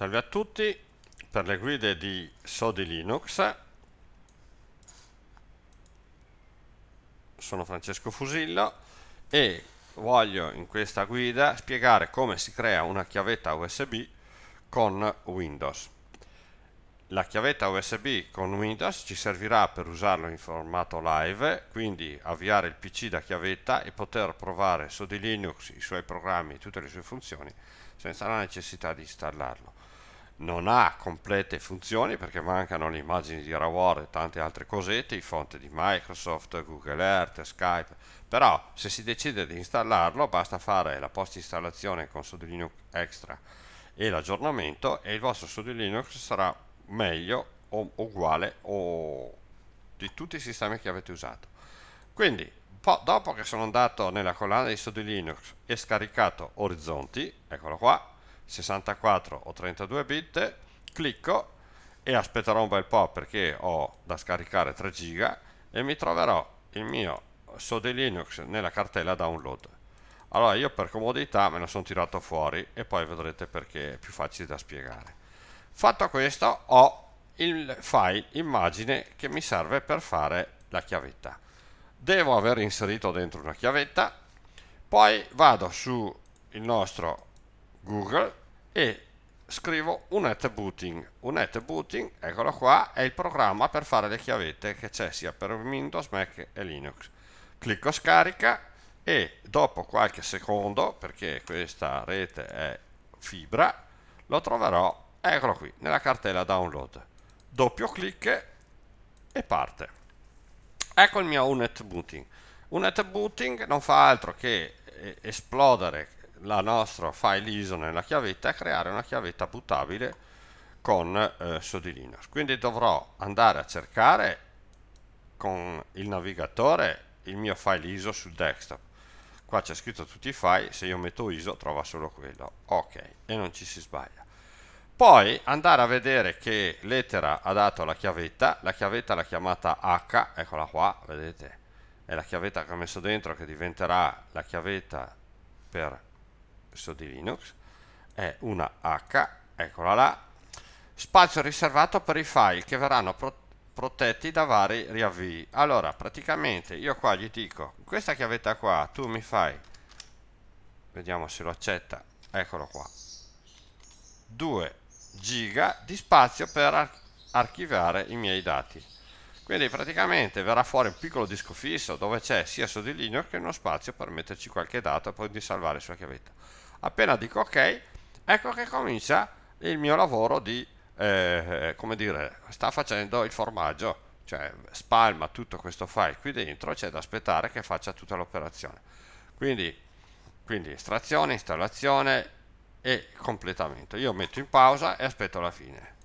Salve a tutti, per le guide di Sodi Linux sono Francesco Fusillo e voglio in questa guida spiegare come si crea una chiavetta USB con Windows. La chiavetta USB con Windows ci servirà per usarlo in formato live, quindi avviare il PC da chiavetta e poter provare Sodi Linux i suoi programmi e tutte le sue funzioni senza la necessità di installarlo non ha complete funzioni perché mancano le immagini di RAW e tante altre cosette, i font di Microsoft, Google Earth, Skype, però se si decide di installarlo basta fare la post installazione con su Linux extra e l'aggiornamento e il vostro su Linux sarà meglio o uguale o di tutti i sistemi che avete usato. Quindi dopo che sono andato nella collana di su Linux e scaricato Orizzonti, eccolo qua, 64 o 32 bit, clicco e aspetterò un bel po' perché ho da scaricare 3 giga e mi troverò il mio Sode Linux nella cartella download. Allora io per comodità me lo sono tirato fuori e poi vedrete perché è più facile da spiegare. Fatto questo ho il file immagine che mi serve per fare la chiavetta. Devo aver inserito dentro una chiavetta, poi vado su il nostro Google e scrivo un net booting. Un net booting, eccolo qua, è il programma per fare le chiavette che c'è sia per Windows, Mac e Linux. Clicco scarica e dopo qualche secondo, perché questa rete è fibra, lo troverò, eccolo qui, nella cartella download. Doppio clic e parte. Ecco il mio unet booting. Unet booting non fa altro che eh, esplodere la nostra file ISO nella chiavetta e creare una chiavetta buttabile con eh, Sodi Quindi dovrò andare a cercare con il navigatore il mio file ISO sul desktop. Qua c'è scritto tutti i file, se io metto ISO trova solo quello. Ok, e non ci si sbaglia. Poi andare a vedere che lettera ha dato la chiavetta, la chiavetta l'ha chiamata H, eccola qua, vedete? È la chiavetta che ho messo dentro che diventerà la chiavetta per so di Linux, è una H, eccola là, spazio riservato per i file che verranno protetti protetti da vari riavvii. Allora, praticamente io qua gli dico, questa chiavetta qua, tu mi fai, vediamo se lo accetta, eccolo qua, 2 giga di spazio per archiviare i miei dati. Quindi praticamente verrà fuori un piccolo disco fisso dove c'è sia su di Linux che uno spazio per metterci qualche dato e poi di salvare sulla chiavetta appena dico ok ecco che comincia il mio lavoro di eh, eh, come dire sta facendo il formaggio cioè spalma tutto questo file qui dentro c'è da aspettare che faccia tutta l'operazione quindi, quindi estrazione installazione e completamento io metto in pausa e aspetto la fine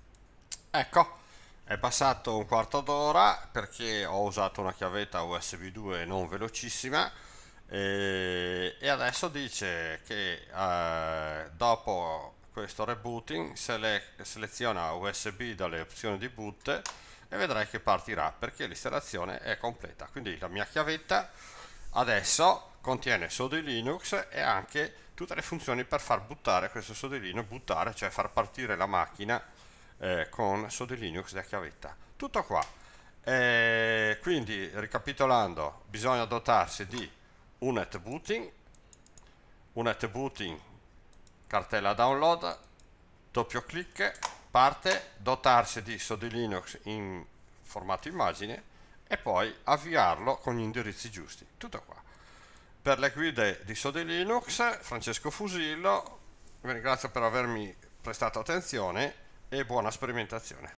ecco è passato un quarto d'ora perché ho usato una chiavetta usb 2 non velocissima e, eh, e adesso dice che eh, dopo questo rebooting sele seleziona USB dalle opzioni di boot e vedrai che partirà perché l'installazione è completa quindi la mia chiavetta adesso contiene Sodi Linux e anche tutte le funzioni per far buttare questo sodellino, buttare, cioè far partire la macchina eh, con Sodi Linux da chiavetta. Tutto qua. E eh, quindi, ricapitolando, bisogna dotarsi di un attributi, un attributi cartella download, doppio clic, parte, dotarsi di Sodi Linux in formato immagine e poi avviarlo con gli indirizzi giusti. Tutto qua. Per le guide di Sodi Linux, Francesco Fusillo, vi ringrazio per avermi prestato attenzione e buona sperimentazione.